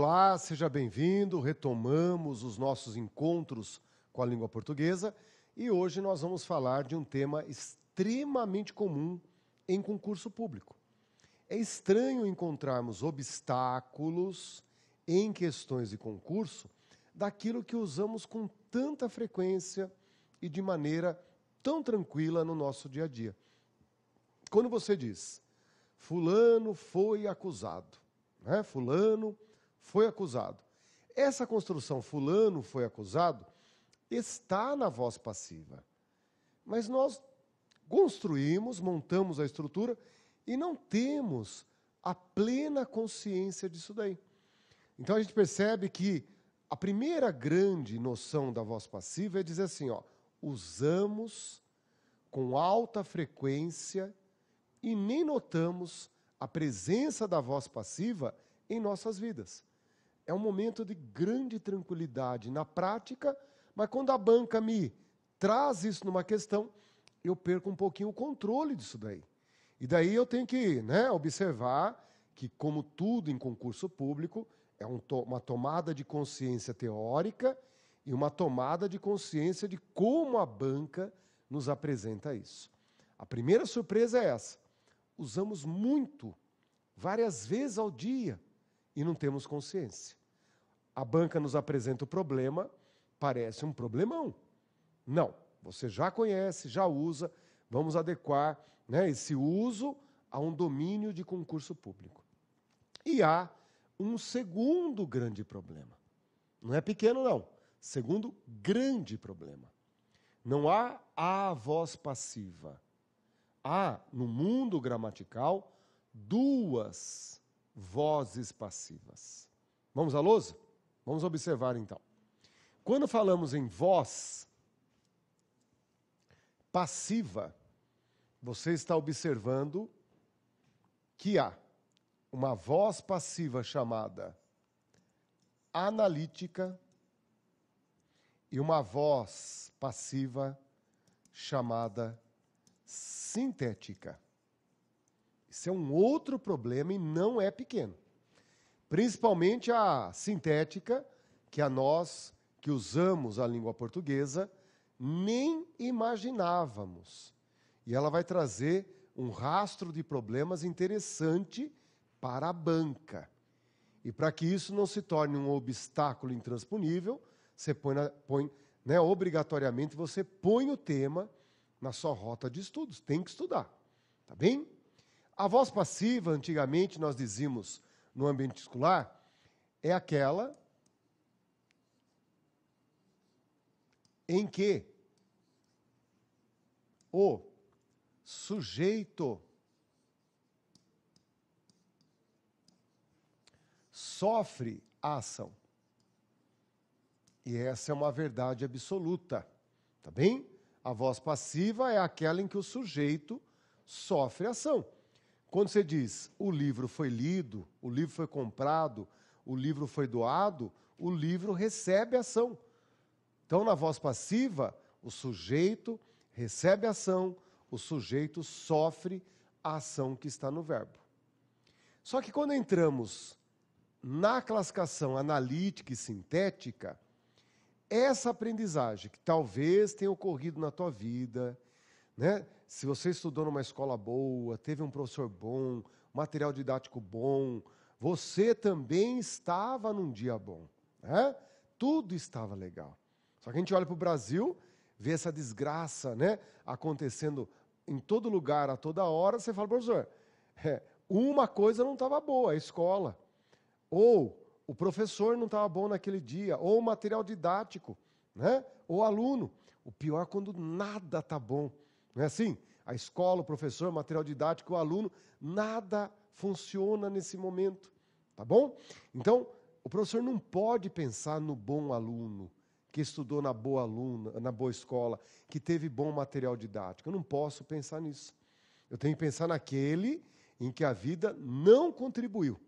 Olá, seja bem-vindo. Retomamos os nossos encontros com a língua portuguesa e hoje nós vamos falar de um tema extremamente comum em concurso público. É estranho encontrarmos obstáculos em questões de concurso daquilo que usamos com tanta frequência e de maneira tão tranquila no nosso dia a dia. Quando você diz, Fulano foi acusado, né? Fulano foi acusado. Essa construção, Fulano foi acusado, está na voz passiva. Mas nós construímos, montamos a estrutura e não temos a plena consciência disso daí. Então a gente percebe que a primeira grande noção da voz passiva é dizer assim, ó, usamos com alta frequência e nem notamos a presença da voz passiva em nossas vidas. É um momento de grande tranquilidade na prática, mas quando a banca me traz isso numa questão, eu perco um pouquinho o controle disso daí. E daí eu tenho que né, observar que, como tudo em concurso público, é um to uma tomada de consciência teórica e uma tomada de consciência de como a banca nos apresenta isso. A primeira surpresa é essa. Usamos muito, várias vezes ao dia, e não temos consciência. A banca nos apresenta o problema, parece um problemão. Não, você já conhece, já usa, vamos adequar né, esse uso a um domínio de concurso público. E há um segundo grande problema. Não é pequeno, não. Segundo grande problema. Não há a voz passiva. Há, no mundo gramatical, duas vozes passivas. Vamos à lousa? Vamos observar então. Quando falamos em voz passiva, você está observando que há uma voz passiva chamada analítica e uma voz passiva chamada sintética. Isso é um outro problema e não é pequeno principalmente a sintética, que é a nós que usamos a língua portuguesa nem imaginávamos. E ela vai trazer um rastro de problemas interessante para a banca. E para que isso não se torne um obstáculo intransponível, você põe, põe né, obrigatoriamente você põe o tema na sua rota de estudos, tem que estudar, tá bem? A voz passiva, antigamente nós dizíamos no ambiente escolar é aquela em que o sujeito sofre a ação. E essa é uma verdade absoluta, tá bem? A voz passiva é aquela em que o sujeito sofre ação. Quando você diz o livro foi lido, o livro foi comprado, o livro foi doado, o livro recebe ação. Então, na voz passiva, o sujeito recebe ação, o sujeito sofre a ação que está no verbo. Só que quando entramos na classificação analítica e sintética, essa aprendizagem que talvez tenha ocorrido na tua vida, né? Se você estudou numa escola boa, teve um professor bom, material didático bom, você também estava num dia bom. Né? Tudo estava legal. Só que a gente olha para o Brasil, vê essa desgraça né, acontecendo em todo lugar, a toda hora, você fala, professor, é, uma coisa não estava boa, a escola. Ou o professor não estava bom naquele dia, ou o material didático, né? ou o aluno. O pior é quando nada está bom. Não é assim? A escola, o professor, o material didático, o aluno, nada funciona nesse momento. Tá bom? Então, o professor não pode pensar no bom aluno, que estudou na boa aluna, na boa escola, que teve bom material didático. Eu não posso pensar nisso. Eu tenho que pensar naquele em que a vida não contribuiu.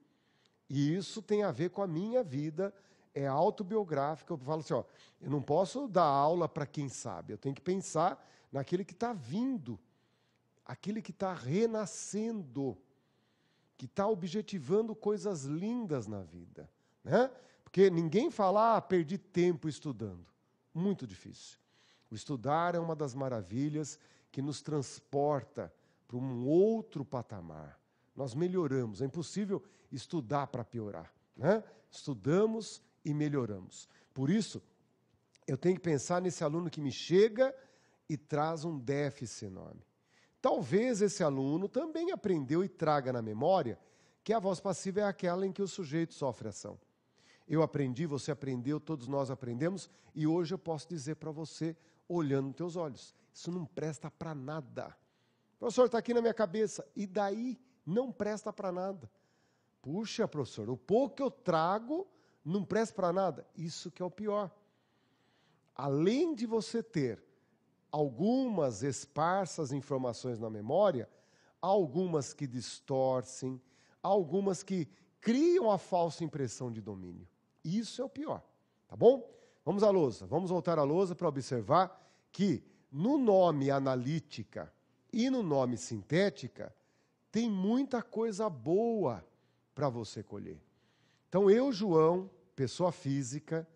E isso tem a ver com a minha vida, é autobiográfica. Eu falo assim, ó, eu não posso dar aula para quem sabe. Eu tenho que pensar naquele que está vindo, aquele que está renascendo, que está objetivando coisas lindas na vida. Né? Porque ninguém fala, ah, perdi tempo estudando. Muito difícil. O estudar é uma das maravilhas que nos transporta para um outro patamar. Nós melhoramos. É impossível estudar para piorar. Né? Estudamos e melhoramos. Por isso, eu tenho que pensar nesse aluno que me chega e traz um déficit enorme. Talvez esse aluno também aprendeu e traga na memória que a voz passiva é aquela em que o sujeito sofre ação. Eu aprendi, você aprendeu, todos nós aprendemos, e hoje eu posso dizer para você, olhando nos teus olhos, isso não presta para nada. Professor, está aqui na minha cabeça, e daí não presta para nada. Puxa, professor, o pouco que eu trago não presta para nada. Isso que é o pior. Além de você ter algumas esparsas informações na memória, algumas que distorcem, algumas que criam a falsa impressão de domínio. Isso é o pior, tá bom? Vamos à lousa, vamos voltar à lousa para observar que no nome analítica e no nome sintética tem muita coisa boa para você colher. Então eu, João, pessoa física,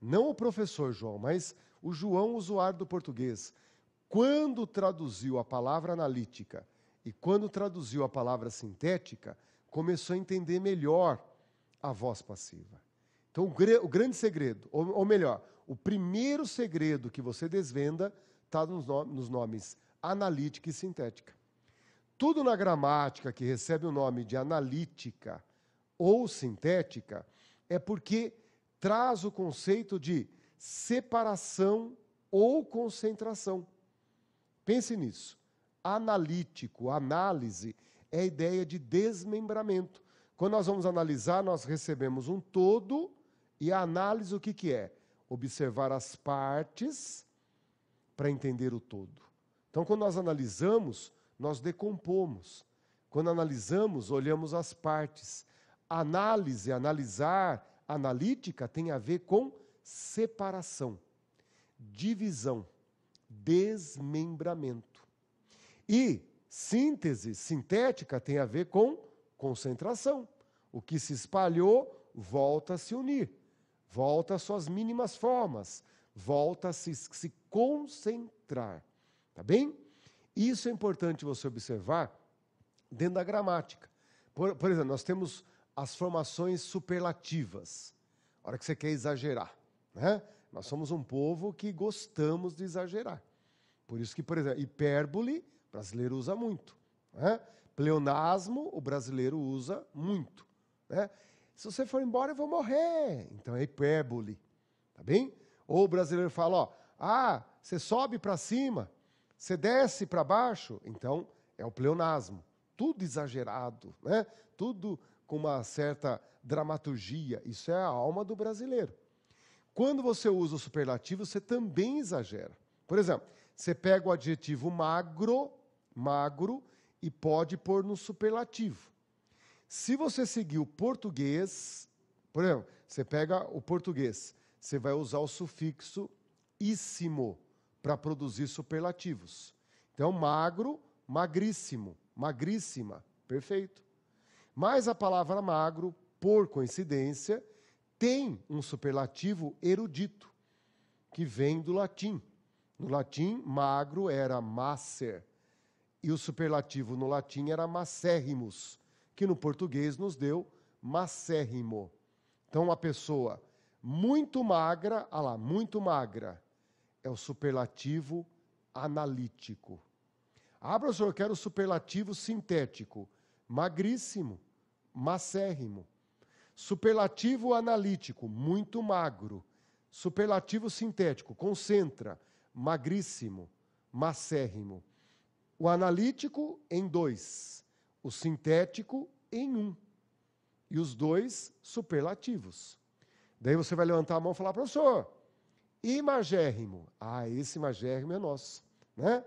não o professor João, mas o João, usuário do português, quando traduziu a palavra analítica e quando traduziu a palavra sintética, começou a entender melhor a voz passiva. Então, o, grande segredo, ou, melhor, o primeiro segredo que você desvenda está nos nomes analítica e sintética. Tudo na gramática que recebe o nome de analítica ou sintética é porque traz o conceito de separação ou concentração. Pense nisso. Analítico, análise, é a ideia de desmembramento. Quando nós vamos analisar, nós recebemos um todo e a análise o que, que é? Observar as partes para entender o todo. Então, quando nós analisamos, nós decompomos. Quando analisamos, olhamos as partes. Análise, analisar, analítica tem a ver com separação, divisão, desmembramento. E síntese sintética tem a ver com concentração. O que se espalhou volta a se unir, volta às suas mínimas formas, volta a se, se concentrar. Tá bem? Isso é importante você observar dentro da gramática. Por, por exemplo, nós temos as formações superlativas. A hora que você quer exagerar. Né? Nós somos um povo que gostamos de exagerar. Por isso que, por exemplo, hipérbole, o brasileiro usa muito. Né? Pleonasmo, o brasileiro usa muito. Né? Se você for embora, eu vou morrer. Então é hipérbole. Tá bem? Ou o brasileiro fala, ó, ah, você sobe para cima, você desce para baixo, então é o pleonasmo. Tudo exagerado, né? Tudo com uma certa dramaturgia. Isso é a alma do brasileiro. Quando você usa o superlativo, você também exagera. Por exemplo, você pega o adjetivo magro, magro, e pode pôr no superlativo. Se você seguir o português, por exemplo, você pega o português, você vai usar o sufixo íssimo para produzir superlativos. Então, magro, magríssimo, magríssima, perfeito. Mas a palavra magro, por coincidência, tem um superlativo erudito, que vem do latim. No latim, magro era macer, e o superlativo no latim era macérrimus, que no português nos deu macérrimo. Então, uma pessoa muito magra, olha ah lá, muito magra, é o superlativo analítico. Ah, professor, eu quero o superlativo sintético. Magríssimo, macérrimo. Superlativo analítico, muito magro. Superlativo sintético, concentra, magríssimo, macérrimo. O analítico em dois, o sintético em um. E os dois superlativos. Daí você vai levantar a mão e falar, professor, imagérrimo. Ah, esse imagérrimo é nosso. Né?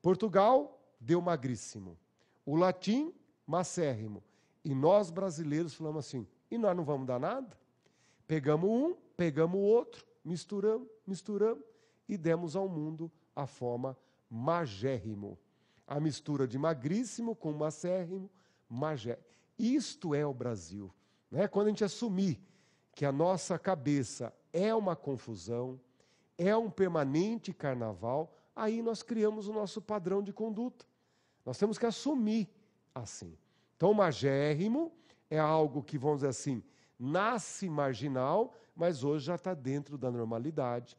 Portugal deu magríssimo. O latim, macérrimo. E nós brasileiros falamos assim, e nós não vamos dar nada. Pegamos um, pegamos o outro, misturamos, misturamos e demos ao mundo a forma magérrimo. A mistura de magríssimo com macérrimo, magérrimo. Isto é o Brasil. Né? Quando a gente assumir que a nossa cabeça é uma confusão, é um permanente carnaval, aí nós criamos o nosso padrão de conduta. Nós temos que assumir assim. Então, magérrimo é algo que, vamos dizer assim, nasce marginal, mas hoje já está dentro da normalidade.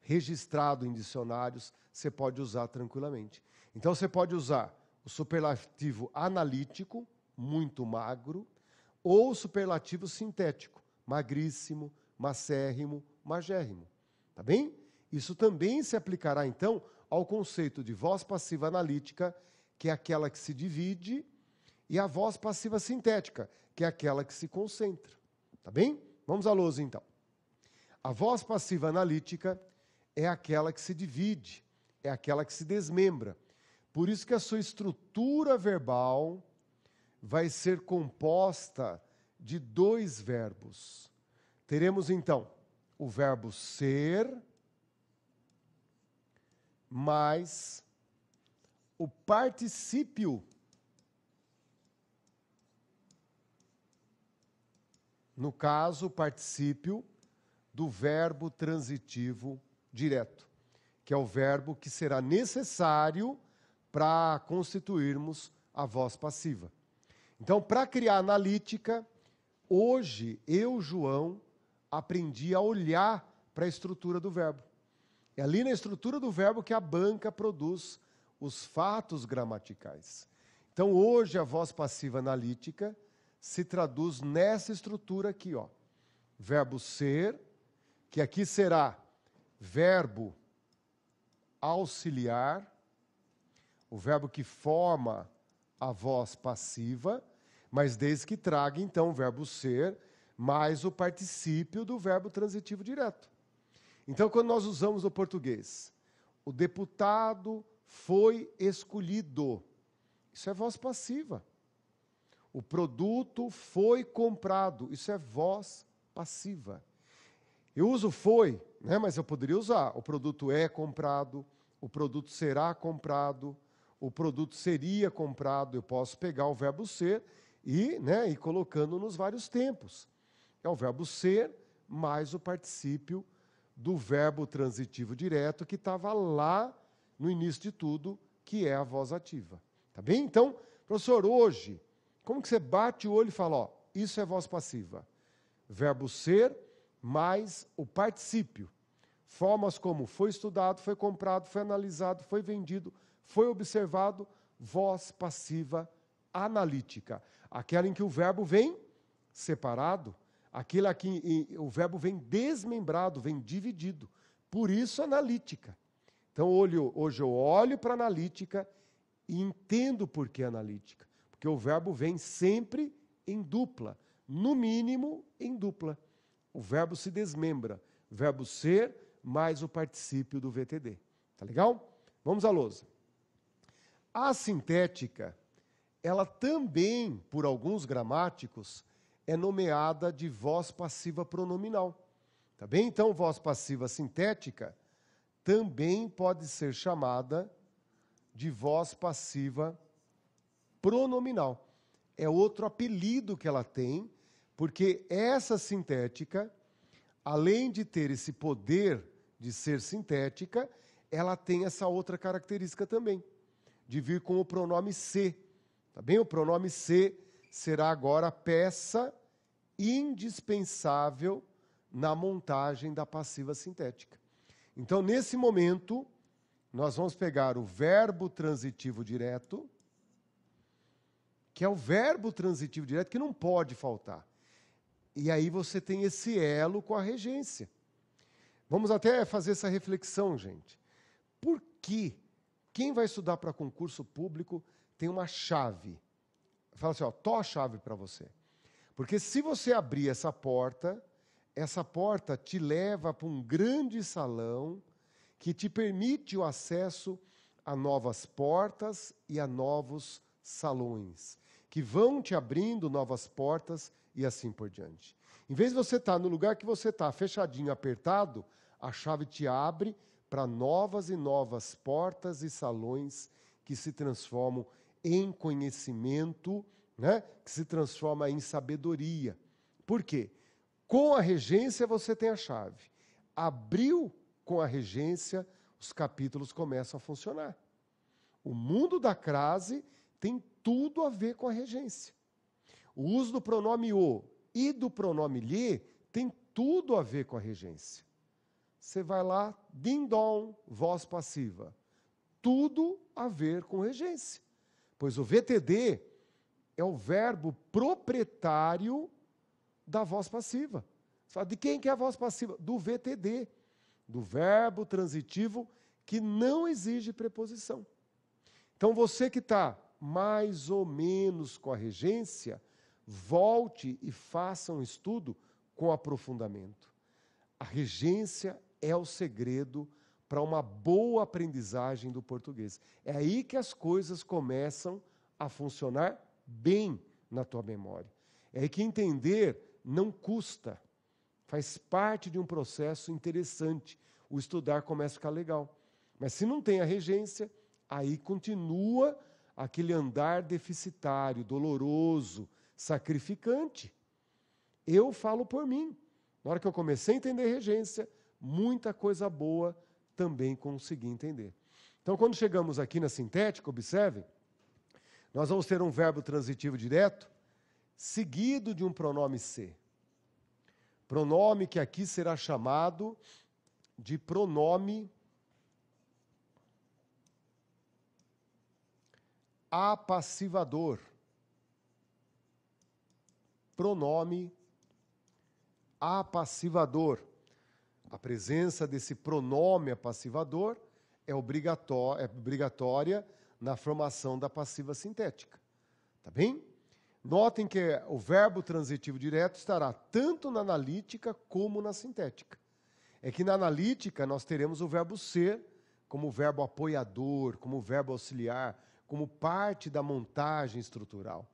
Registrado em dicionários, você pode usar tranquilamente. Então você pode usar o superlativo analítico, muito magro, ou o superlativo sintético, magríssimo, macérrimo, magérrimo. Tá bem? Isso também se aplicará então ao conceito de voz passiva analítica, que é aquela que se divide e a voz passiva sintética, que é aquela que se concentra. Tá bem? Vamos à lousa então. A voz passiva analítica é aquela que se divide, é aquela que se desmembra. Por isso que a sua estrutura verbal vai ser composta de dois verbos. Teremos então o verbo ser mais o particípio No caso, o particípio do verbo transitivo direto, que é o verbo que será necessário para constituirmos a voz passiva. Então, para criar analítica, hoje eu, João, aprendi a olhar para a estrutura do verbo. É ali na estrutura do verbo que a banca produz os fatos gramaticais. Então, hoje, a voz passiva analítica se traduz nessa estrutura aqui, ó. Verbo ser, que aqui será verbo auxiliar, o verbo que forma a voz passiva, mas desde que traga então o verbo ser mais o particípio do verbo transitivo direto. Então, quando nós usamos o português, o deputado foi escolhido, isso é voz passiva. O produto foi comprado. Isso é voz passiva. Eu uso foi, né, mas eu poderia usar. O produto é comprado, o produto será comprado, o produto seria comprado. Eu posso pegar o verbo ser e né, ir colocando nos vários tempos. É o verbo ser mais o particípio do verbo transitivo direto que estava lá no início de tudo, que é a voz ativa. Tá bem? Então, professor, hoje como que você bate o olho e fala, ó, isso é voz passiva? Verbo ser mais o particípio. Formas como foi estudado, foi comprado, foi analisado, foi vendido, foi observado, voz passiva analítica. Aquela em que o verbo vem separado, aquela que o verbo vem desmembrado, vem dividido. Por isso, analítica. Então, hoje eu olho para analítica e entendo por que analítica. Porque o verbo vem sempre em dupla, no mínimo em dupla. O verbo se desmembra. Verbo ser mais o particípio do VTD. Tá legal? Vamos à lousa. A sintética, ela também, por alguns gramáticos, é nomeada de voz passiva pronominal. Tá bem? Então, voz passiva sintética também pode ser chamada de voz passiva pronominal pronominal. É outro apelido que ela tem, porque essa sintética, além de ter esse poder de ser sintética, ela tem essa outra característica também, de vir com o pronome se. Tá bem? O pronome se será agora peça indispensável na montagem da passiva sintética. Então, nesse momento, nós vamos pegar o verbo transitivo direto, que é o verbo transitivo direto que não pode faltar. E aí você tem esse elo com a regência. Vamos até fazer essa reflexão, gente. Por que quem vai estudar para concurso público tem uma chave? Fala assim, ó, tô a chave para você. Porque se você abrir essa porta, essa porta te leva para um grande salão que te permite o acesso a novas portas e a novos salões, que vão te abrindo novas portas e assim por diante. Em vez de você estar tá no lugar que você está, fechadinho, apertado, a chave te abre para novas e novas portas e salões que se transformam em conhecimento, né? que se transforma em sabedoria. Por quê? Com a regência você tem a chave. Abriu com a regência, os capítulos começam a funcionar. O mundo da crase tem tudo a ver com a regência. O uso do pronome o e do pronome lhe tem tudo a ver com a regência. Você vai lá, dindom, voz passiva. Tudo a ver com regência. Pois o VTD é o verbo proprietário da voz passiva. Você fala, de quem que é a voz passiva? Do VTD, do verbo transitivo que não exige preposição. Então você que está mais ou menos com a regência, volte e faça um estudo com aprofundamento. A regência é o segredo para uma boa aprendizagem do português. É aí que as coisas começam a funcionar bem na tua memória. É aí que entender não custa. Faz parte de um processo interessante. O estudar começa a ficar legal. Mas se não tem a regência, aí continua aquele andar deficitário, doloroso, sacrificante. Eu falo por mim. Na hora que eu comecei a entender regência, muita coisa boa também consegui entender. Então, quando chegamos aqui na sintética, observe, nós vamos ter um verbo transitivo direto seguido de um pronome ser. Pronome que aqui será chamado de pronome apassivador. Pronome apassivador. A presença desse pronome apassivador é, é obrigatória na formação da passiva sintética. Tá bem? Notem que o verbo transitivo direto estará tanto na analítica como na sintética. É que na analítica nós teremos o verbo ser como verbo apoiador, como verbo auxiliar, como parte da montagem estrutural.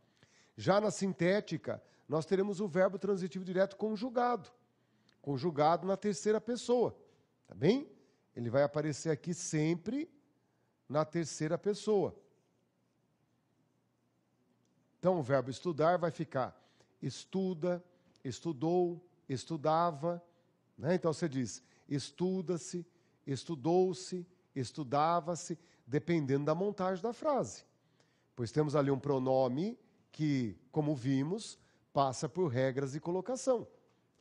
Já na sintética, nós teremos o verbo transitivo direto conjugado, conjugado na terceira pessoa, tá bem? Ele vai aparecer aqui sempre na terceira pessoa. Então, o verbo estudar vai ficar estuda, estudou, estudava. Né? Então, você diz estuda-se, estudou-se, estudava-se dependendo da montagem da frase. Pois temos ali um pronome que, como vimos, passa por regras de colocação.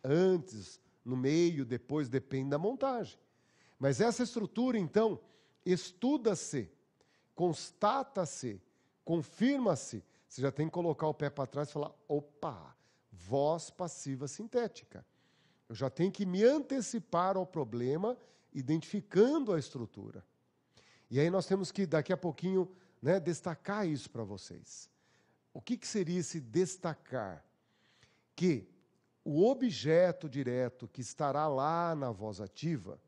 Antes, no meio, depois, depende da montagem. Mas essa estrutura, então, estuda-se, constata-se, confirma-se. Você já tem que colocar o pé para trás e falar: opa, voz passiva sintética. Eu já tenho que me antecipar ao problema, identificando a estrutura. E aí nós temos que, daqui a pouquinho, né, destacar isso para vocês. O que, que seria esse destacar? Que o objeto direto que estará lá na voz ativa,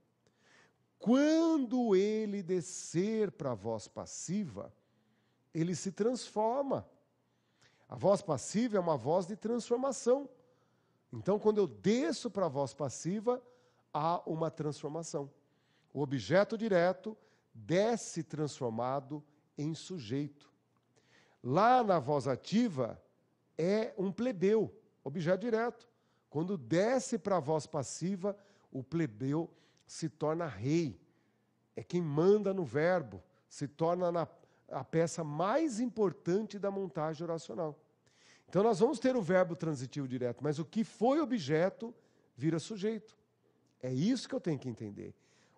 quando ele descer para a voz passiva, ele se transforma. A voz passiva é uma voz de transformação. Então, quando eu desço para a voz passiva, há uma transformação. O objeto direto desce transformado em sujeito. Lá na voz ativa é um plebeu, objeto direto. Quando desce para a voz passiva, o plebeu se torna rei. É quem manda no verbo, se torna na, a peça mais importante da montagem oracional. Então nós vamos ter o verbo transitivo direto, mas o que foi objeto vira sujeito. É isso que eu tenho que entender.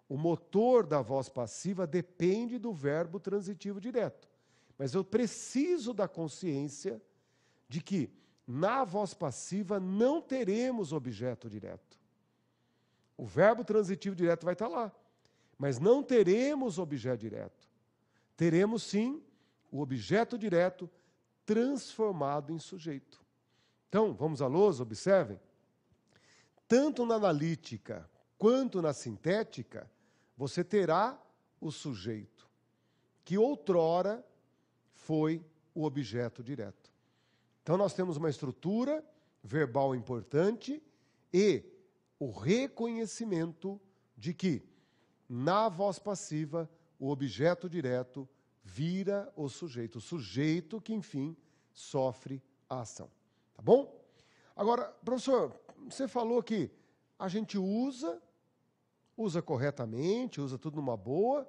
O motor da voz passiva depende do verbo transitivo direto. Mas eu preciso da consciência de que na voz passiva não teremos objeto direto. O verbo transitivo direto vai estar lá, mas não teremos objeto direto. Teremos sim o objeto direto transformado em sujeito. Então, vamos à lousa, observem. Tanto na analítica quanto na sintética, você terá o sujeito, que outrora foi o objeto direto. Então nós temos uma estrutura verbal importante e o reconhecimento de que, na voz passiva, o objeto direto vira o sujeito, o sujeito que, enfim, sofre a ação. Tá bom? Agora, professor, você falou que a gente usa usa corretamente, usa tudo numa boa,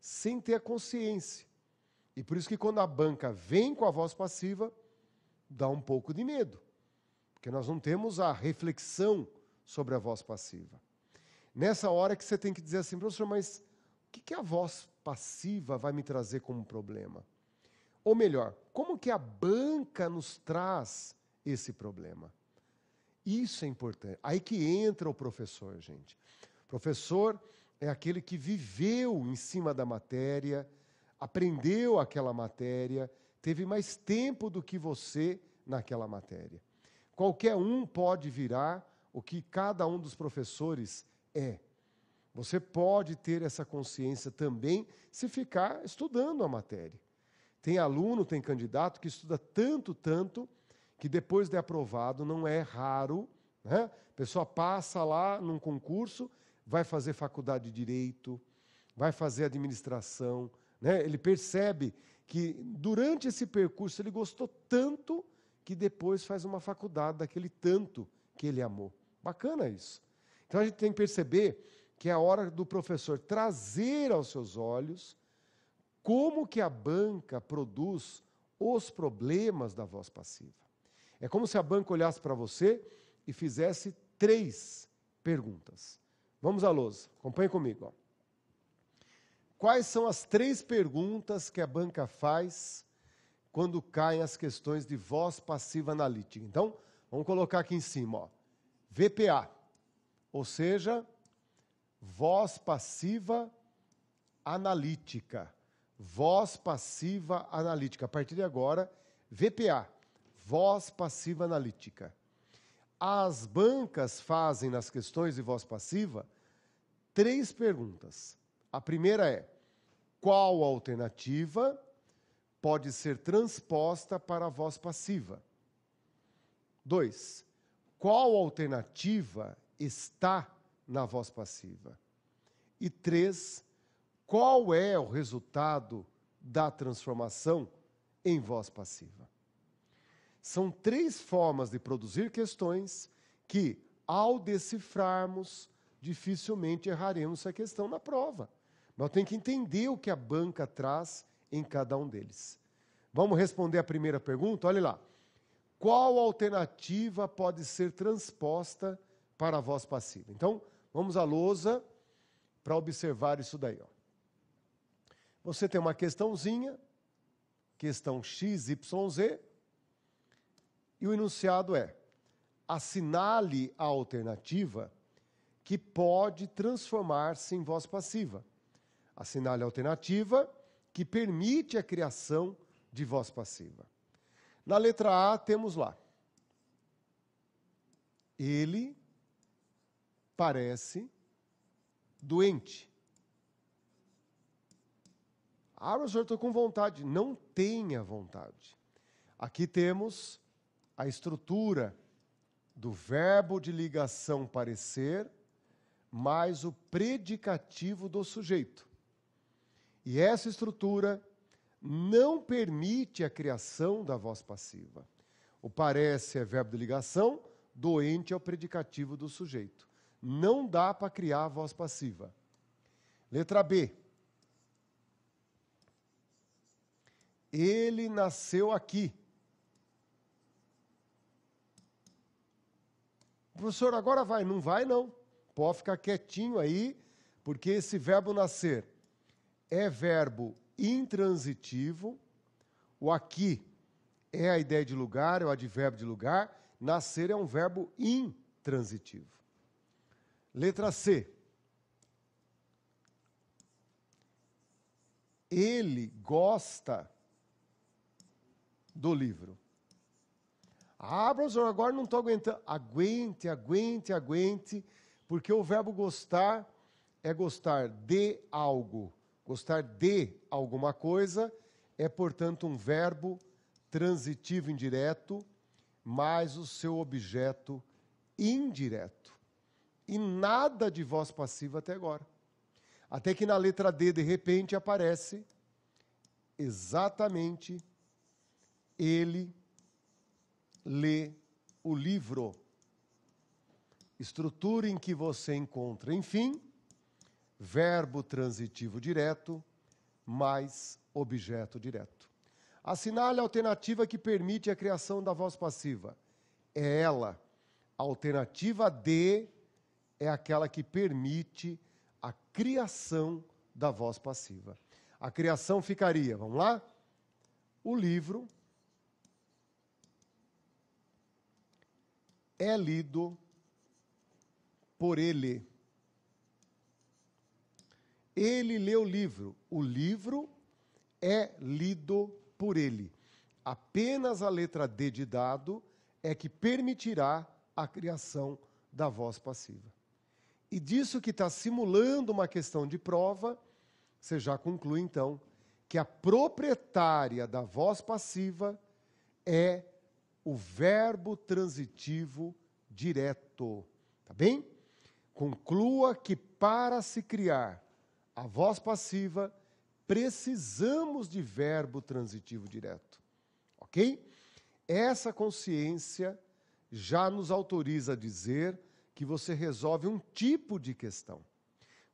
sem ter a consciência. E por isso que quando a banca vem com a voz passiva, dá um pouco de medo, porque nós não temos a reflexão sobre a voz passiva. Nessa hora que você tem que dizer assim, professor, mas o que, que a voz passiva vai me trazer como problema? Ou melhor, como que a banca nos traz esse problema? Isso é importante. Aí que entra o professor, gente. Professor é aquele que viveu em cima da matéria, aprendeu aquela matéria, teve mais tempo do que você naquela matéria. Qualquer um pode virar o que cada um dos professores é. Você pode ter essa consciência também se ficar estudando a matéria. Tem aluno, tem candidato que estuda tanto, tanto, que depois de aprovado não é raro. Né? A pessoa passa lá num concurso, vai fazer faculdade de direito, vai fazer administração. Né? Ele percebe que durante esse percurso ele gostou tanto que depois faz uma faculdade daquele tanto que ele amou. Bacana isso. Então a gente tem que perceber que é a hora do professor trazer aos seus olhos como que a banca produz os problemas da voz passiva. É como se a banca olhasse para você e fizesse três perguntas. Vamos à lousa. Acompanhe comigo. Ó. Quais são as três perguntas que a banca faz quando caem as questões de voz passiva analítica? Então, vamos colocar aqui em cima. Ó. VPA, ou seja, voz passiva analítica. Voz passiva analítica. A partir de agora, VPA, voz passiva analítica as bancas fazem nas questões de voz passiva três perguntas. A primeira é: qual alternativa pode ser transposta para a voz passiva? Dois, qual alternativa está na voz passiva? E três, qual é o resultado da transformação em voz passiva? São três formas de produzir questões que, ao decifrarmos, dificilmente erraremos essa questão na prova. Mas tem que entender o que a banca traz em cada um deles. Vamos responder a primeira pergunta? Olha lá. Qual alternativa pode ser transposta para a voz passiva? Então, vamos à lousa para observar isso daí. Ó. Você tem uma questãozinha, questão XYZ, e o enunciado é: assinale a alternativa que pode transformar-se em voz passiva. Assinale a alternativa que permite a criação de voz passiva. Na letra A, temos lá. Ele parece doente. Ah, professor, estou com vontade. Não tenha vontade. Aqui temos a estrutura do verbo de ligação parecer mais o predicativo do sujeito. E essa estrutura não permite a criação da voz passiva. O parece é verbo de ligação, doente é o predicativo do sujeito. Não dá para criar a voz passiva. Letra B. Ele nasceu aqui. Professor, agora vai. Não vai, não. Pode ficar quietinho aí, porque esse verbo nascer é verbo intransitivo. O aqui é a ideia de lugar, é o advérbio de lugar. Nascer é um verbo intransitivo. Letra C. Ele gosta do livro. Ah, professor, agora não estou aguentando. Aguente, aguente, aguente, porque o verbo gostar é gostar de algo. Gostar de alguma coisa é, portanto, um verbo transitivo indireto mais o seu objeto indireto. E nada de voz passiva até agora. Até que na letra D, de repente, aparece exatamente ele lê o livro. Estrutura em que você encontra, enfim, verbo transitivo direto mais objeto direto. Assinale a alternativa que permite a criação da voz passiva. É ela. A alternativa D é aquela que permite a criação da voz passiva. A criação ficaria, vamos lá? O livro é lido por ele. Ele lê o livro, o livro é lido por ele. Apenas a letra D de dado é que permitirá a criação da voz passiva. E disso que está simulando uma questão de prova, você já conclui então que a proprietária da voz passiva é o verbo transitivo direto. Tá bem? Conclua que para se criar a voz passiva, precisamos de verbo transitivo direto. Ok? Essa consciência já nos autoriza a dizer que você resolve um tipo de questão.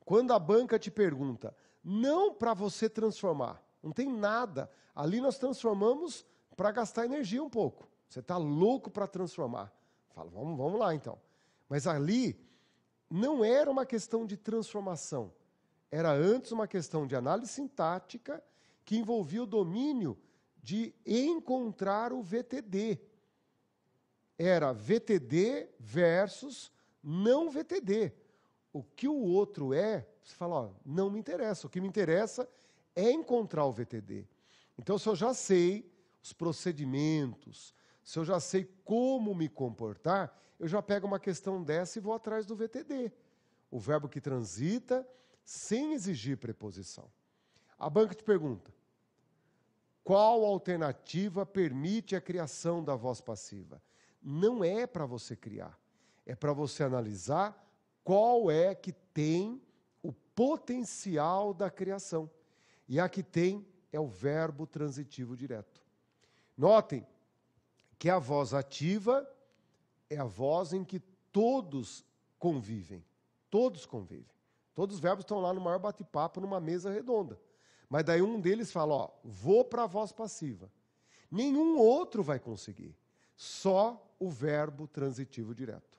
Quando a banca te pergunta, não para você transformar, não tem nada. Ali nós transformamos para gastar energia um pouco. Você está louco para transformar. Fala, vamos, vamos lá então. Mas ali não era uma questão de transformação. Era antes uma questão de análise sintática que envolvia o domínio de encontrar o VTD. Era VTD versus não VTD. O que o outro é, você fala, ó, não me interessa. O que me interessa é encontrar o VTD. Então, se eu já sei os procedimentos, se eu já sei como me comportar, eu já pego uma questão dessa e vou atrás do VTD. O verbo que transita sem exigir preposição. A banca te pergunta: qual alternativa permite a criação da voz passiva? Não é para você criar, é para você analisar qual é que tem o potencial da criação. E a que tem é o verbo transitivo direto. Notem que a voz ativa é a voz em que todos convivem. Todos convivem. Todos os verbos estão lá no maior bate-papo, numa mesa redonda. Mas daí um deles fala: ó, vou para a voz passiva. Nenhum outro vai conseguir. Só o verbo transitivo direto.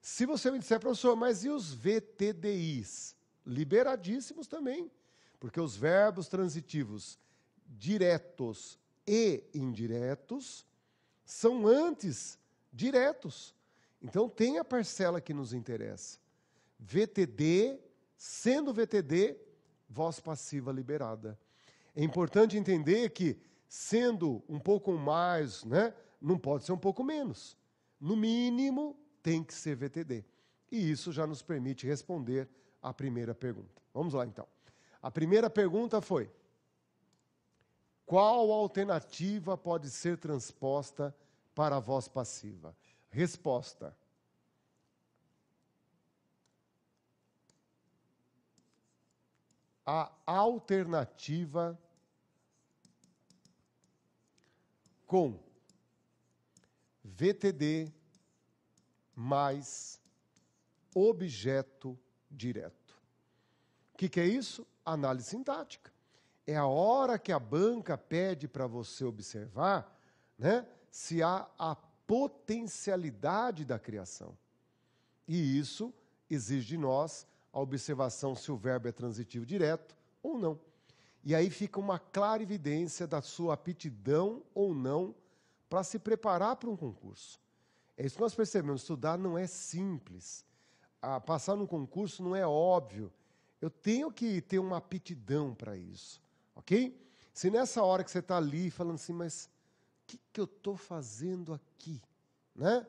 Se você me disser, professor, mas e os VTDIs? Liberadíssimos também, porque os verbos transitivos diretos e indiretos são antes diretos. Então tem a parcela que nos interessa. VTD, sendo VTD, voz passiva liberada. É importante entender que sendo um pouco mais, né, não pode ser um pouco menos. No mínimo tem que ser VTD. E isso já nos permite responder a primeira pergunta. Vamos lá então. A primeira pergunta foi: qual alternativa pode ser transposta para a voz passiva? Resposta. A alternativa com VTD mais objeto direto. O que, que é isso? Análise sintática é a hora que a banca pede para você observar né, se há a potencialidade da criação. E isso exige de nós a observação se o verbo é transitivo direto ou não. E aí fica uma clara evidência da sua aptidão ou não para se preparar para um concurso. É isso que nós percebemos: estudar não é simples. a ah, passar num concurso não é óbvio. Eu tenho que ter uma aptidão para isso. Ok? Se nessa hora que você está ali falando assim, mas o que, que eu estou fazendo aqui? Né?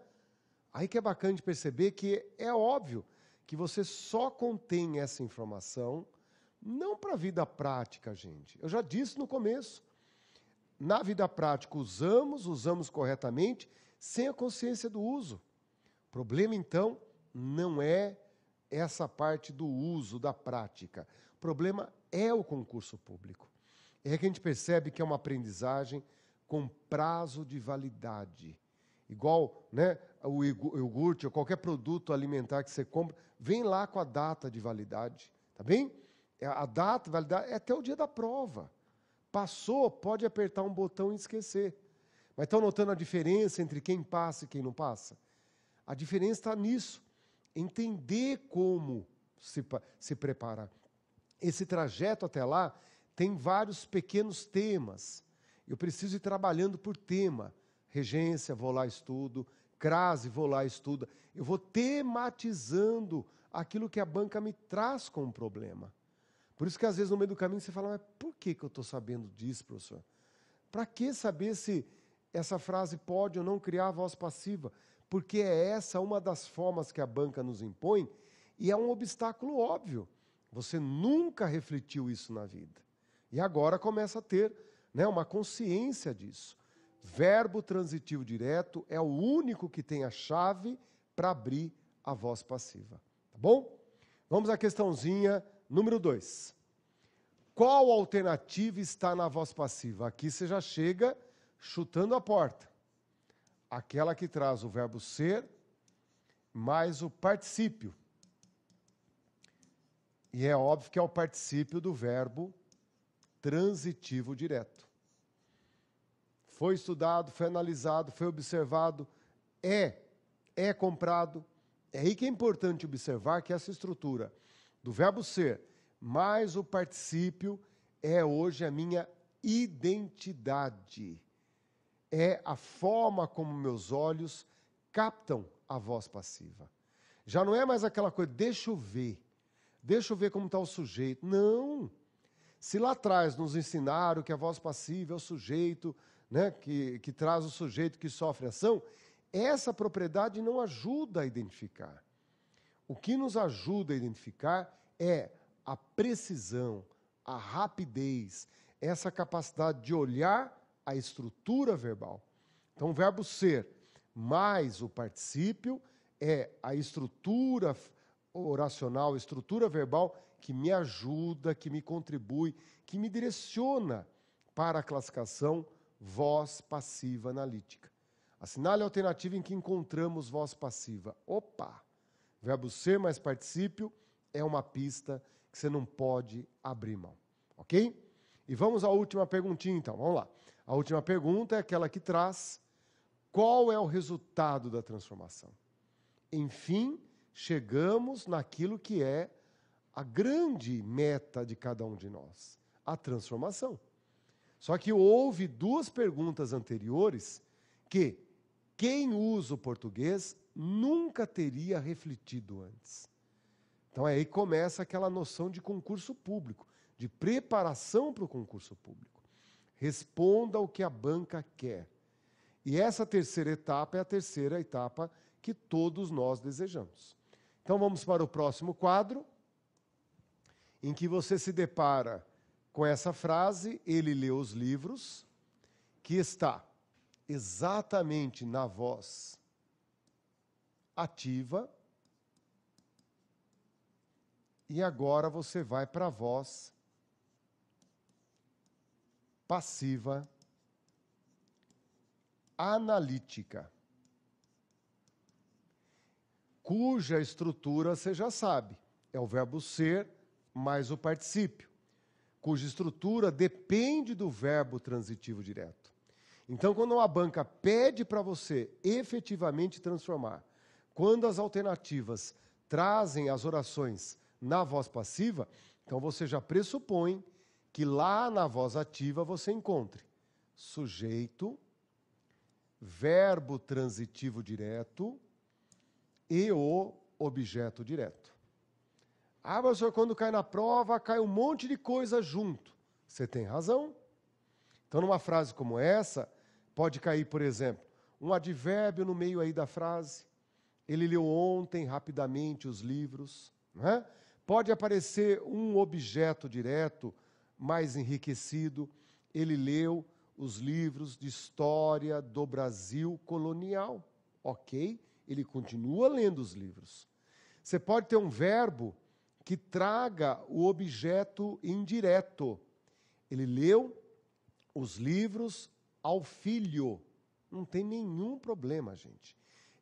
Aí que é bacana de perceber que é óbvio que você só contém essa informação não para a vida prática, gente. Eu já disse no começo. Na vida prática, usamos, usamos corretamente, sem a consciência do uso. O problema, então, não é essa parte do uso, da prática. O problema é o concurso público. É que a gente percebe que é uma aprendizagem com prazo de validade. Igual né, o iogurte ou qualquer produto alimentar que você compra, vem lá com a data de validade, tá bem? É, a data de validade é até o dia da prova. Passou, pode apertar um botão e esquecer. Mas estão notando a diferença entre quem passa e quem não passa? A diferença está nisso. Entender como se, se preparar. Esse trajeto até lá tem vários pequenos temas. Eu preciso ir trabalhando por tema. Regência, vou lá estudo. Crase, vou lá estudo. Eu vou tematizando aquilo que a banca me traz como problema. Por isso que às vezes no meio do caminho você fala, mas por que, que eu estou sabendo disso, professor? Para que saber se essa frase pode ou não criar a voz passiva? Porque é essa uma das formas que a banca nos impõe e é um obstáculo óbvio. Você nunca refletiu isso na vida. E agora começa a ter né, uma consciência disso. Verbo transitivo direto é o único que tem a chave para abrir a voz passiva. Tá bom? Vamos à questãozinha número 2. Qual alternativa está na voz passiva? Aqui você já chega chutando a porta. Aquela que traz o verbo ser mais o particípio. E é óbvio que é o particípio do verbo transitivo direto. Foi estudado, foi analisado, foi observado, é, é comprado. É aí que é importante observar que essa estrutura do verbo ser mais o particípio é hoje a minha identidade. É a forma como meus olhos captam a voz passiva. Já não é mais aquela coisa, deixa eu ver, deixa eu ver como está o sujeito. Não! Se lá atrás nos ensinaram que a voz passiva é o sujeito, né, que, que traz o sujeito que sofre ação, essa propriedade não ajuda a identificar. O que nos ajuda a identificar é a precisão, a rapidez, essa capacidade de olhar a estrutura verbal. Então, o verbo ser mais o particípio é a estrutura oracional, estrutura verbal que me ajuda, que me contribui, que me direciona para a classificação voz passiva analítica. Assinale a alternativa em que encontramos voz passiva. Opa! Verbo ser mais particípio é uma pista que você não pode abrir mão, ok? E vamos à última perguntinha, então, vamos lá. A última pergunta é aquela que traz qual é o resultado da transformação. Enfim, chegamos naquilo que é a grande meta de cada um de nós, a transformação. Só que houve duas perguntas anteriores que quem usa o português nunca teria refletido antes. Então aí começa aquela noção de concurso público, de preparação para o concurso público. Responda o que a banca quer. E essa terceira etapa é a terceira etapa que todos nós desejamos. Então vamos para o próximo quadro em que você se depara com essa frase, ele lê os livros, que está exatamente na voz ativa. E agora você vai para a voz passiva analítica, cuja estrutura você já sabe, é o verbo ser mais o particípio, cuja estrutura depende do verbo transitivo direto. Então, quando a banca pede para você efetivamente transformar, quando as alternativas trazem as orações na voz passiva, então você já pressupõe que lá na voz ativa você encontre sujeito, verbo transitivo direto e o objeto direto. Ah, professor, quando cai na prova, cai um monte de coisa junto. Você tem razão. Então, numa frase como essa, pode cair, por exemplo, um advérbio no meio aí da frase. Ele leu ontem rapidamente os livros. É? Pode aparecer um objeto direto mais enriquecido. Ele leu os livros de história do Brasil colonial. Ok, ele continua lendo os livros. Você pode ter um verbo que traga o objeto indireto. Ele leu os livros ao filho. Não tem nenhum problema, gente.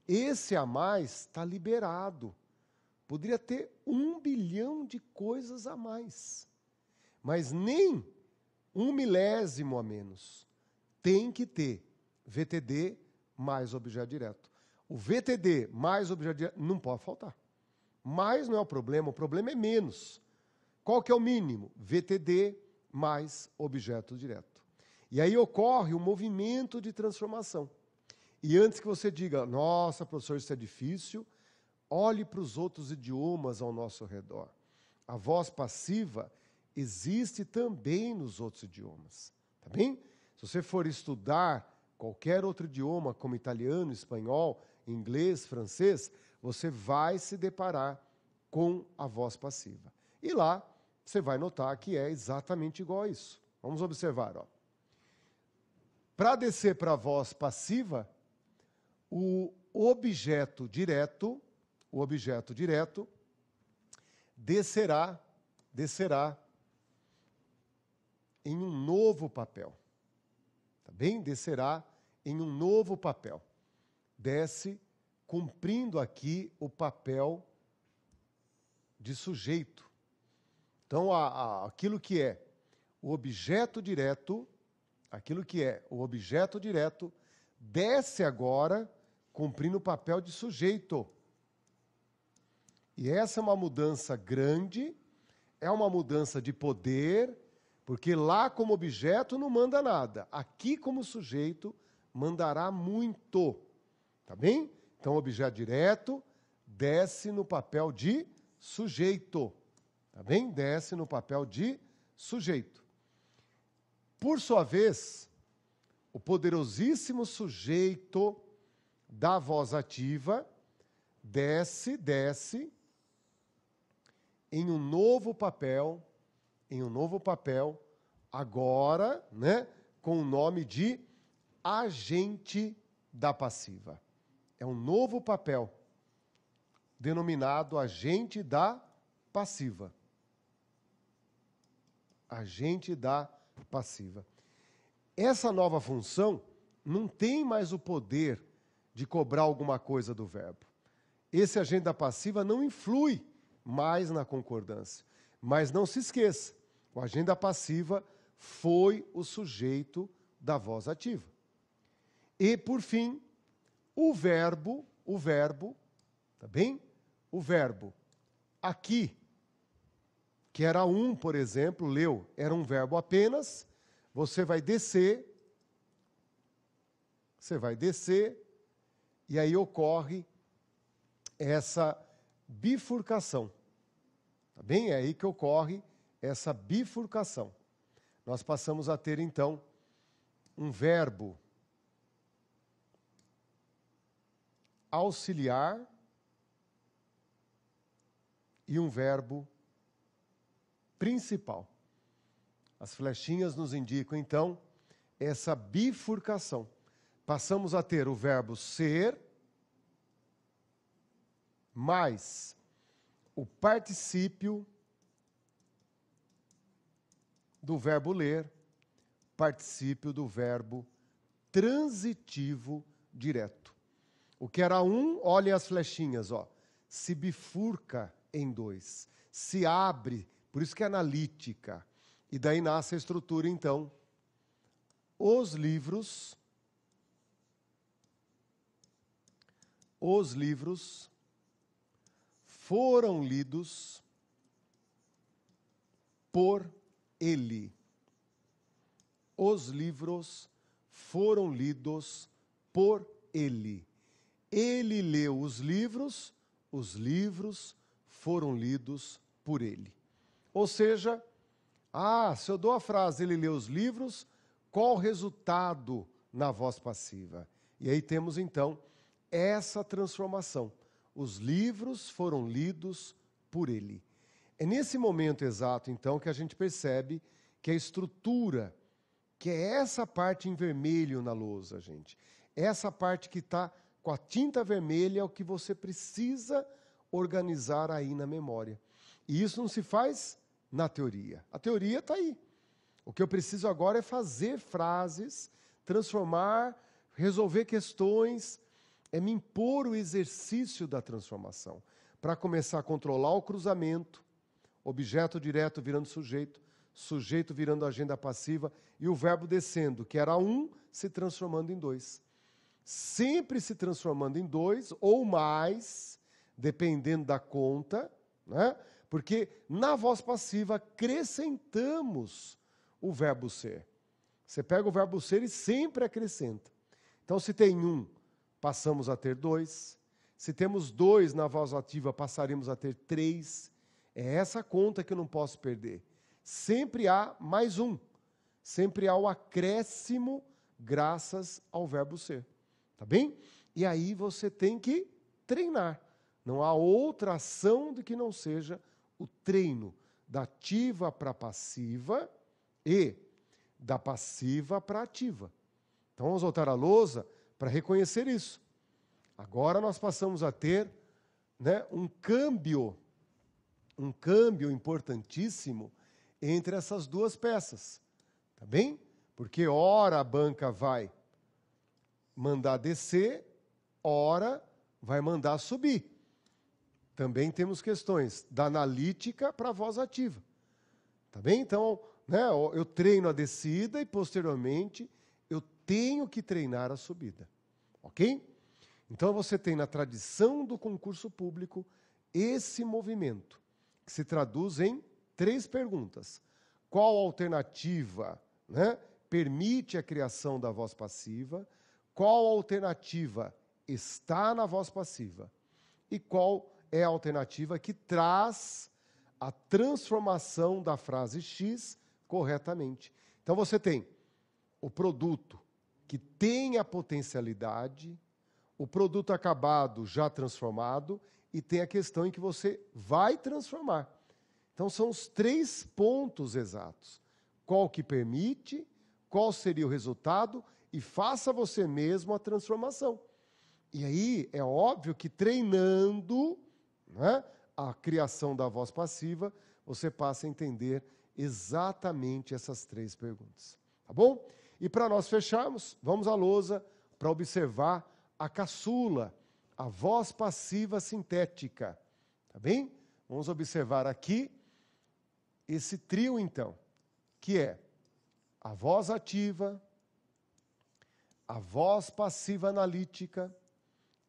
Esse a mais está liberado. Poderia ter um bilhão de coisas a mais. Mas nem um milésimo a menos. Tem que ter VTD mais objeto direto. O VTD mais objeto direto não pode faltar. Mais não é o problema, o problema é menos. Qual que é o mínimo? VTD mais objeto direto. E aí ocorre o um movimento de transformação. E antes que você diga, nossa, professor, isso é difícil, olhe para os outros idiomas ao nosso redor. A voz passiva existe também nos outros idiomas, tá bem? Se você for estudar qualquer outro idioma, como italiano, espanhol, inglês, francês, você vai se deparar com a voz passiva. E lá você vai notar que é exatamente igual a isso. Vamos observar. Para descer para a voz passiva, o objeto direto, o objeto direto, descerá, descerá em um novo papel. Tá bem? Descerá em um novo papel. Desce cumprindo aqui o papel de sujeito. Então, a, a, aquilo que é o objeto direto, aquilo que é o objeto direto, desce agora cumprindo o papel de sujeito. E essa é uma mudança grande, é uma mudança de poder, porque lá, como objeto, não manda nada. Aqui, como sujeito, mandará muito. Tá bem? Então, objeto direto desce no papel de sujeito. Tá bem? Desce no papel de sujeito. Por sua vez, o poderosíssimo sujeito da voz ativa desce, desce em um novo papel, em um novo papel, agora, né, com o nome de agente da passiva é um novo papel, denominado agente da passiva. Agente da passiva. Essa nova função não tem mais o poder de cobrar alguma coisa do verbo. Esse agente da passiva não influi mais na concordância. Mas não se esqueça, o agente da passiva foi o sujeito da voz ativa. E, por fim, o verbo, o verbo, tá bem? O verbo aqui, que era um, por exemplo, leu, era um verbo apenas. Você vai descer, você vai descer, e aí ocorre essa bifurcação. Tá bem? É aí que ocorre essa bifurcação. Nós passamos a ter então um verbo auxiliar e um verbo principal. As flechinhas nos indicam, então, essa bifurcação. Passamos a ter o verbo ser mais o particípio do verbo ler, particípio do verbo transitivo direto. O que era um, olhem as flechinhas, ó, se bifurca em dois, se abre, por isso que é analítica. E daí nasce a estrutura, então. Os livros. Os livros foram lidos por ele. Os livros foram lidos por ele. Ele leu os livros, os livros foram lidos por ele. Ou seja, ah, se eu dou a frase, ele leu os livros, qual o resultado na voz passiva? E aí temos então essa transformação. Os livros foram lidos por ele. É nesse momento exato, então, que a gente percebe que a estrutura, que é essa parte em vermelho na lousa, gente, essa parte que está com a tinta vermelha, é o que você precisa organizar aí na memória. E isso não se faz na teoria. A teoria está aí. O que eu preciso agora é fazer frases, transformar, resolver questões, é me impor o exercício da transformação para começar a controlar o cruzamento, objeto direto virando sujeito, sujeito virando agenda passiva e o verbo descendo, que era um, se transformando em dois sempre se transformando em dois ou mais, dependendo da conta, né? porque na voz passiva acrescentamos o verbo ser. Você pega o verbo ser e sempre acrescenta. Então, se tem um, passamos a ter dois. Se temos dois na voz ativa, passaremos a ter três. É essa conta que eu não posso perder. Sempre há mais um. Sempre há o acréscimo graças ao verbo ser. Tá bem? E aí você tem que treinar. Não há outra ação do que não seja o treino da ativa para passiva e da passiva para ativa. Então vamos voltar à lousa para reconhecer isso. Agora nós passamos a ter né, um câmbio, um câmbio importantíssimo entre essas duas peças, tá bem? Porque ora a banca vai mandar descer, ora vai mandar subir. Também temos questões da analítica para a voz ativa. Tá bem? Então, né, eu treino a descida e posteriormente eu tenho que treinar a subida. OK? Então você tem na tradição do concurso público esse movimento, que se traduz em três perguntas. Qual alternativa, né, permite a criação da voz passiva? Qual alternativa está na voz passiva e qual é a alternativa que traz a transformação da frase X corretamente. Então você tem o produto que tem a potencialidade, o produto acabado já transformado e tem a questão em que você vai transformar. Então são os três pontos exatos. Qual que permite, qual seria o resultado e faça você mesmo a transformação. E aí é óbvio que treinando né, a criação da voz passiva, você passa a entender exatamente essas três perguntas. Tá bom? E para nós fecharmos, vamos à lousa para observar a caçula, a voz passiva sintética. Tá bem? Vamos observar aqui esse trio, então, que é a voz ativa, a voz passiva analítica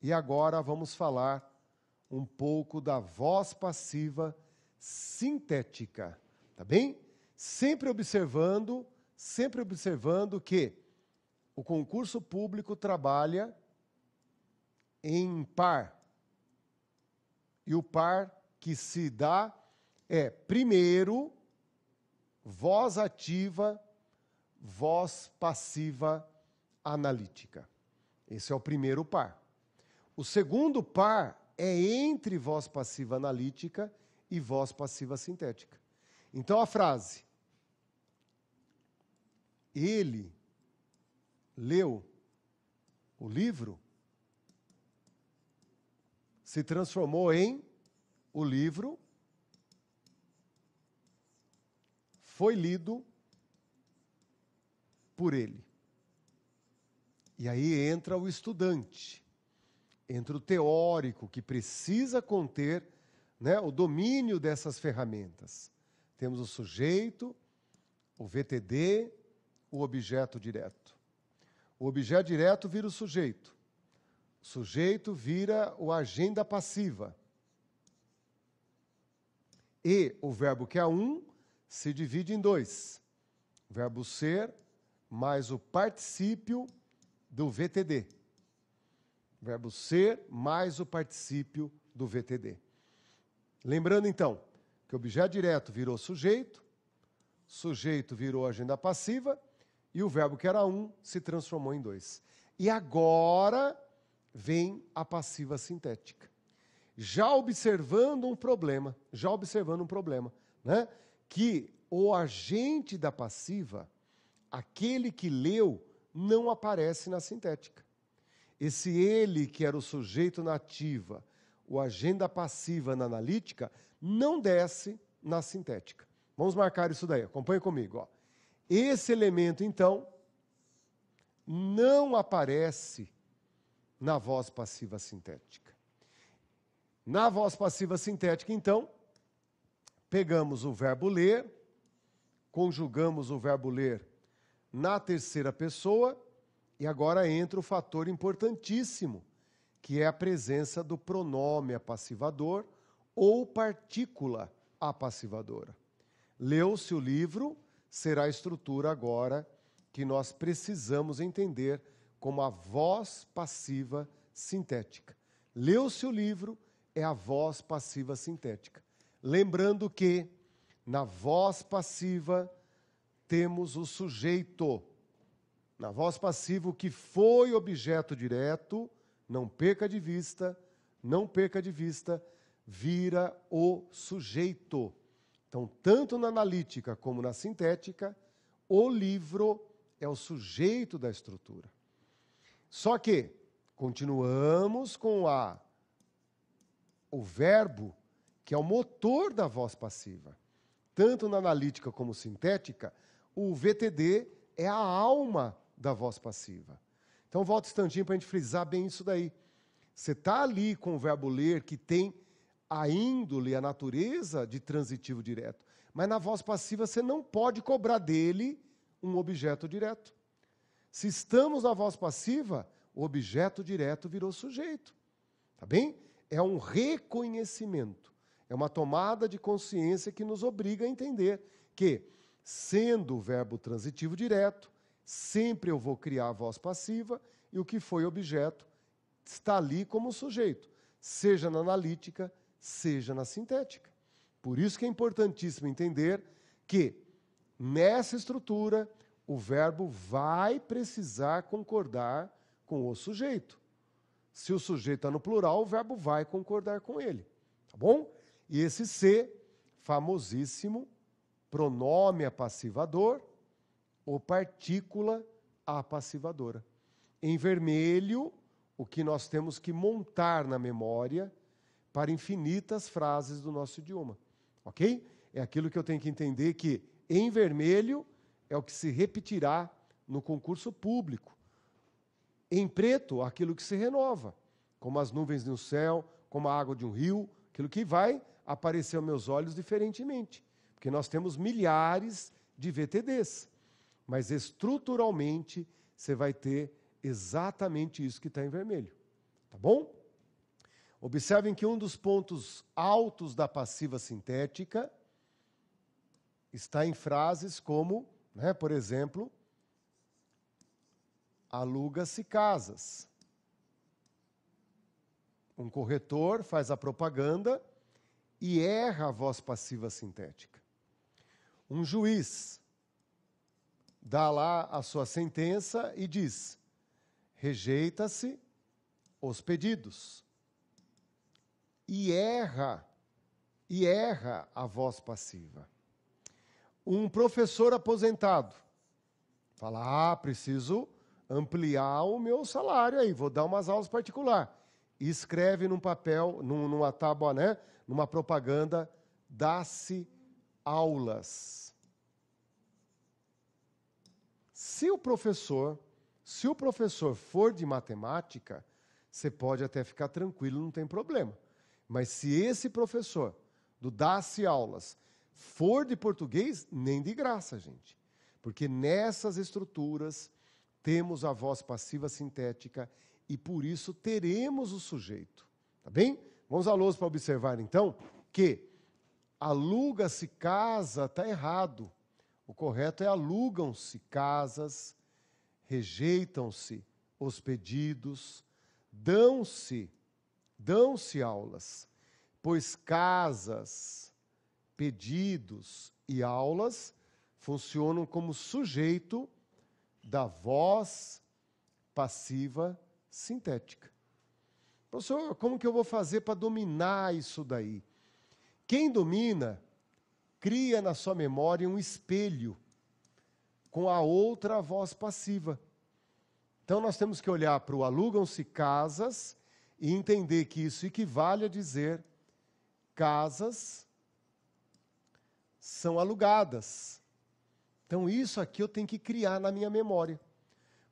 e agora vamos falar um pouco da voz passiva sintética, tá bem? Sempre observando, sempre observando que o concurso público trabalha em par. E o par que se dá é primeiro voz ativa, voz passiva analítica. Esse é o primeiro par. O segundo par é entre voz passiva analítica e voz passiva sintética. Então a frase ele leu o livro se transformou em o livro foi lido por ele. E aí entra o estudante, entra o teórico que precisa conter né, o domínio dessas ferramentas. Temos o sujeito, o VTD, o objeto direto. O objeto direto vira o sujeito. O sujeito vira o agenda passiva. E o verbo que é um se divide em dois: o verbo ser mais o particípio do VTD. Verbo ser mais o particípio do VTD. Lembrando então que o objeto direto virou sujeito, sujeito virou agenda passiva e o verbo que era um se transformou em dois. E agora vem a passiva sintética. Já observando um problema, já observando um problema, né? Que o agente da passiva, aquele que leu, não aparece na sintética. Esse ele, que era o sujeito na ativa, o agenda passiva na analítica, não desce na sintética. Vamos marcar isso daí, acompanhe comigo. Ó. Esse elemento, então, não aparece na voz passiva sintética. Na voz passiva sintética, então, pegamos o verbo ler, conjugamos o verbo ler na terceira pessoa, e agora entra o fator importantíssimo, que é a presença do pronome apassivador ou partícula apassivadora. Leu-se o livro, será a estrutura agora que nós precisamos entender como a voz passiva sintética. Leu-se o livro, é a voz passiva sintética. Lembrando que na voz passiva temos o sujeito. Na voz passiva, o que foi objeto direto, não perca de vista, não perca de vista, vira o sujeito. Então, tanto na analítica como na sintética, o livro é o sujeito da estrutura. Só que continuamos com a o verbo, que é o motor da voz passiva. Tanto na analítica como sintética, o VTD é a alma da voz passiva. Então, volta um instantinho para a gente frisar bem isso daí. Você está ali com o verbo ler que tem a índole, a natureza de transitivo direto. Mas na voz passiva você não pode cobrar dele um objeto direto. Se estamos na voz passiva, o objeto direto virou sujeito. Tá bem? É um reconhecimento. É uma tomada de consciência que nos obriga a entender que Sendo o verbo transitivo direto, sempre eu vou criar a voz passiva e o que foi objeto está ali como sujeito, seja na analítica, seja na sintética. Por isso que é importantíssimo entender que nessa estrutura o verbo vai precisar concordar com o sujeito. Se o sujeito está é no plural, o verbo vai concordar com ele, tá bom? E esse ser famosíssimo pronome apassivador ou partícula apassivadora. Em vermelho, o que nós temos que montar na memória para infinitas frases do nosso idioma. Ok? É aquilo que eu tenho que entender que em vermelho é o que se repetirá no concurso público. Em preto, aquilo que se renova, como as nuvens no céu, como a água de um rio, aquilo que vai aparecer aos meus olhos diferentemente. Porque nós temos milhares de VTDs. Mas estruturalmente você vai ter exatamente isso que está em vermelho. Tá bom? Observem que um dos pontos altos da passiva sintética está em frases como, né, por exemplo, aluga-se casas. Um corretor faz a propaganda e erra a voz passiva sintética. Um juiz dá lá a sua sentença e diz: rejeita-se os pedidos. E erra, e erra a voz passiva. Um professor aposentado fala: ah, preciso ampliar o meu salário aí, vou dar umas aulas particular. E escreve num papel, num, numa tábua, né? Numa propaganda, dá-se aulas. Se o professor, se o professor for de matemática, você pode até ficar tranquilo, não tem problema. Mas se esse professor do Dá-se Aulas for de português, nem de graça, gente. Porque nessas estruturas temos a voz passiva sintética e por isso teremos o sujeito. Tá bem? Vamos à luz para observar então que aluga-se casa, está errado. O correto é alugam-se casas, rejeitam-se os pedidos, dão-se, dão-se aulas, pois casas, pedidos e aulas funcionam como sujeito da voz passiva sintética. Professor, como que eu vou fazer para dominar isso daí? Quem domina cria na sua memória um espelho com a outra voz passiva. Então nós temos que olhar para o alugam-se casas e entender que isso equivale a dizer casas são alugadas. Então isso aqui eu tenho que criar na minha memória.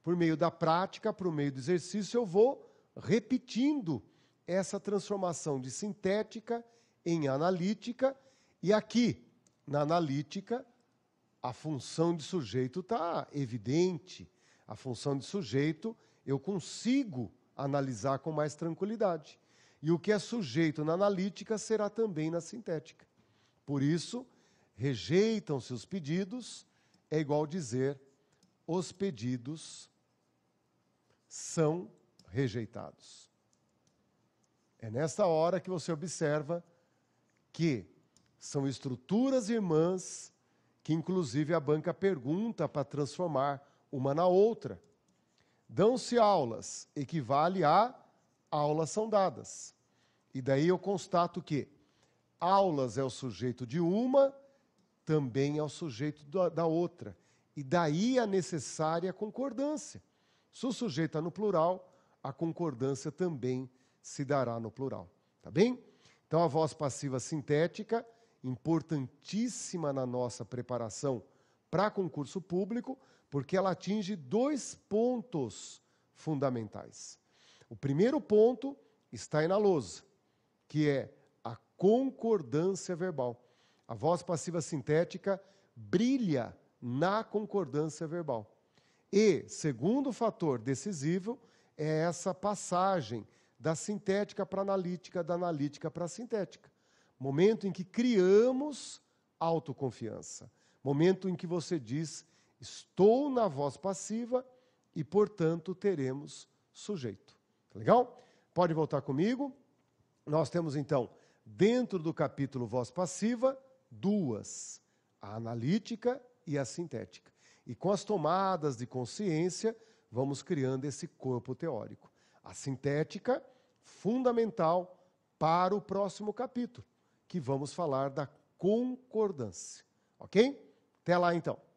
Por meio da prática, por meio do exercício, eu vou repetindo essa transformação de sintética em analítica, e aqui, na analítica, a função de sujeito está evidente. A função de sujeito eu consigo analisar com mais tranquilidade. E o que é sujeito na analítica será também na sintética. Por isso, rejeitam-se os pedidos, é igual dizer os pedidos são rejeitados. É nesta hora que você observa que são estruturas irmãs que, inclusive, a banca pergunta para transformar uma na outra. Dão-se aulas, equivale a aulas são dadas. E daí eu constato que aulas é o sujeito de uma, também é o sujeito da outra. E daí a necessária concordância. Se o sujeito está é no plural, a concordância também se dará no plural. Tá bem? Então, a voz passiva sintética, importantíssima na nossa preparação para concurso público, porque ela atinge dois pontos fundamentais. O primeiro ponto está aí na lousa, que é a concordância verbal. A voz passiva sintética brilha na concordância verbal. E, segundo fator decisivo, é essa passagem da sintética para analítica, da analítica para sintética. Momento em que criamos autoconfiança. Momento em que você diz: estou na voz passiva e, portanto, teremos sujeito. Tá legal? Pode voltar comigo. Nós temos então, dentro do capítulo voz passiva, duas: a analítica e a sintética. E com as tomadas de consciência, vamos criando esse corpo teórico a sintética fundamental para o próximo capítulo, que vamos falar da concordância. Ok? Até lá então.